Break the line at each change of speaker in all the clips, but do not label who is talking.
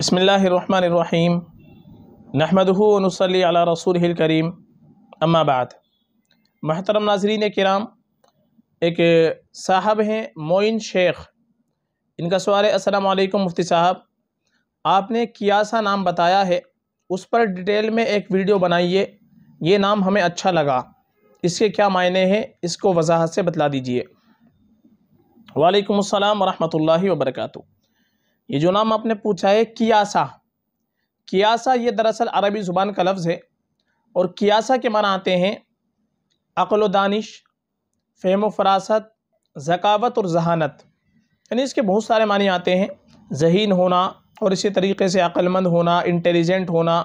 बसमीम नहमदूनसली अला रसूल करीम अम्माबाद महतरम नाजरीन कराम एक साहब हैं मोइन शेख इनका सवाल है असलकम मुफ्ती साहब आपने कियासा नाम बताया है उस पर डिटेल में एक वीडियो बनाइए ये नाम हमें अच्छा लगा इसके क्या मायने हैं इसको वजाहत से बतला दीजिए वालेकुम वरहमल वरहमतुल्लाहि ये जो नाम आपने पूछा है कियासा कियासा ये दरअसल अरबी ज़ुबान का लफ्ज़ है और कियासा के माना आते हैं अक़ल दानिश फेम फरासत ज़कावत और जहानत यानी इसके बहुत सारे माने आते हैं जहीन होना और इसी तरीके से अक्लमंद होना इंटेलिजेंट होना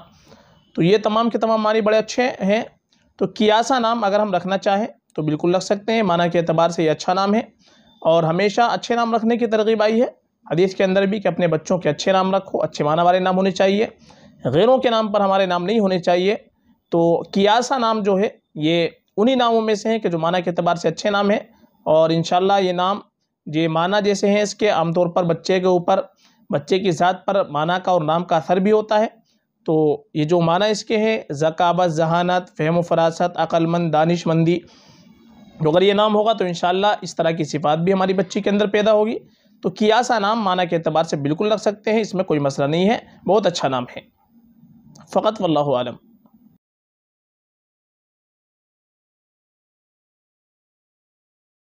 तो ये तमाम के तमाम माने बड़े अच्छे हैं तो कियासा नाम अगर हम रखना चाहें तो बिल्कुल रख सकते हैं माना के अतबार से ये अच्छा नाम है और हमेशा अच्छे नाम रखने की तरगीब आई है हदीस के अंदर भी कि अपने बच्चों के अच्छे नाम रखो अच्छे माना वाले नाम होने चाहिए गैरों के नाम पर हमारे नाम नहीं होने चाहिए तो कियासा नाम जो है ये उन्हीं नामों में से हैं कि जो माना के अतबार से अच्छे नाम हैं और इन ये नाम ये माना जैसे हैं इसके आमतौर पर बच्चे के ऊपर बच्चे की ज़ात पर माना का और नाम का असर भी होता है तो ये जो माना इसके हैं ज़काबत जहानत फ़हम फरासत अक्लमंद दानिशमंदी अगर ये नाम होगा तो इन इस तरह की सिफात भी हमारी बच्ची के अंदर पैदा होगी तो कियासा नाम माना के अतबार से बिल्कुल रख सकते हैं इसमें कोई मसला नहीं है बहुत अच्छा नाम है फ़कत वल्लम